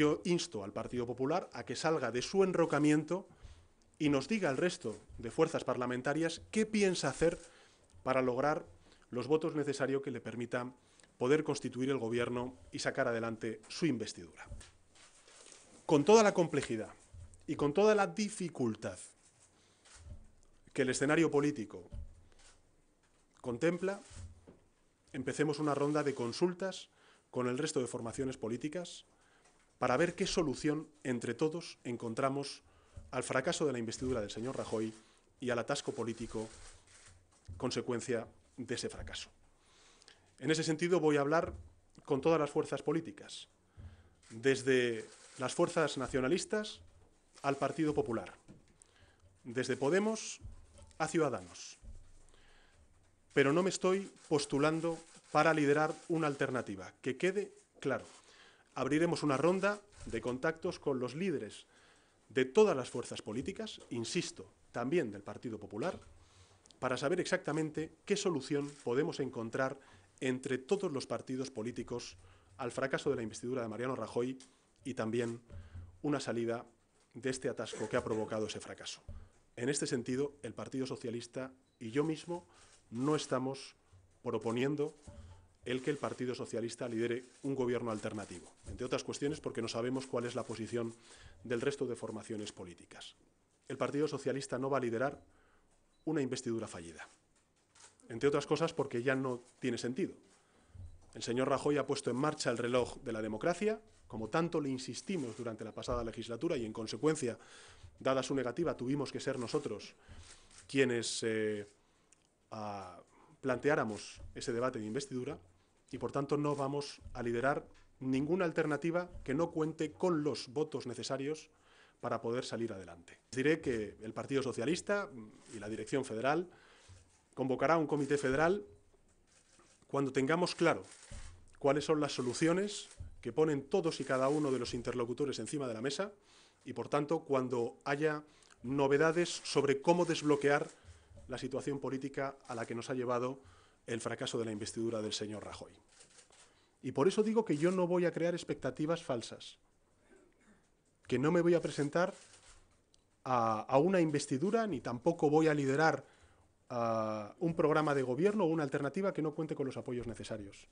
yo insto al Partido Popular a que salga de su enrocamiento y nos diga al resto de fuerzas parlamentarias qué piensa hacer para lograr los votos necesarios que le permitan poder constituir el Gobierno y sacar adelante su investidura. Con toda la complejidad y con toda la dificultad que el escenario político contempla, empecemos una ronda de consultas con el resto de formaciones políticas para ver qué solución entre todos encontramos al fracaso de la investidura del señor Rajoy y al atasco político consecuencia de ese fracaso. En ese sentido voy a hablar con todas las fuerzas políticas, desde las fuerzas nacionalistas al Partido Popular, desde Podemos a Ciudadanos. Pero no me estoy postulando para liderar una alternativa, que quede claro abriremos una ronda de contactos con los líderes de todas las fuerzas políticas, insisto, también del Partido Popular, para saber exactamente qué solución podemos encontrar entre todos los partidos políticos al fracaso de la investidura de Mariano Rajoy y también una salida de este atasco que ha provocado ese fracaso. En este sentido, el Partido Socialista y yo mismo no estamos proponiendo el que el Partido Socialista lidere un gobierno alternativo, entre otras cuestiones porque no sabemos cuál es la posición del resto de formaciones políticas. El Partido Socialista no va a liderar una investidura fallida, entre otras cosas porque ya no tiene sentido. El señor Rajoy ha puesto en marcha el reloj de la democracia, como tanto le insistimos durante la pasada legislatura y en consecuencia, dada su negativa, tuvimos que ser nosotros quienes eh, a, planteáramos ese debate de investidura y, por tanto, no vamos a liderar ninguna alternativa que no cuente con los votos necesarios para poder salir adelante. Diré que el Partido Socialista y la Dirección Federal convocará un comité federal cuando tengamos claro cuáles son las soluciones que ponen todos y cada uno de los interlocutores encima de la mesa y, por tanto, cuando haya novedades sobre cómo desbloquear la situación política a la que nos ha llevado el fracaso de la investidura del señor Rajoy. Y por eso digo que yo no voy a crear expectativas falsas, que no me voy a presentar a, una investidura ni tampoco voy a liderar un programa de gobierno o una alternativa que no cuente con los apoyos necesarios.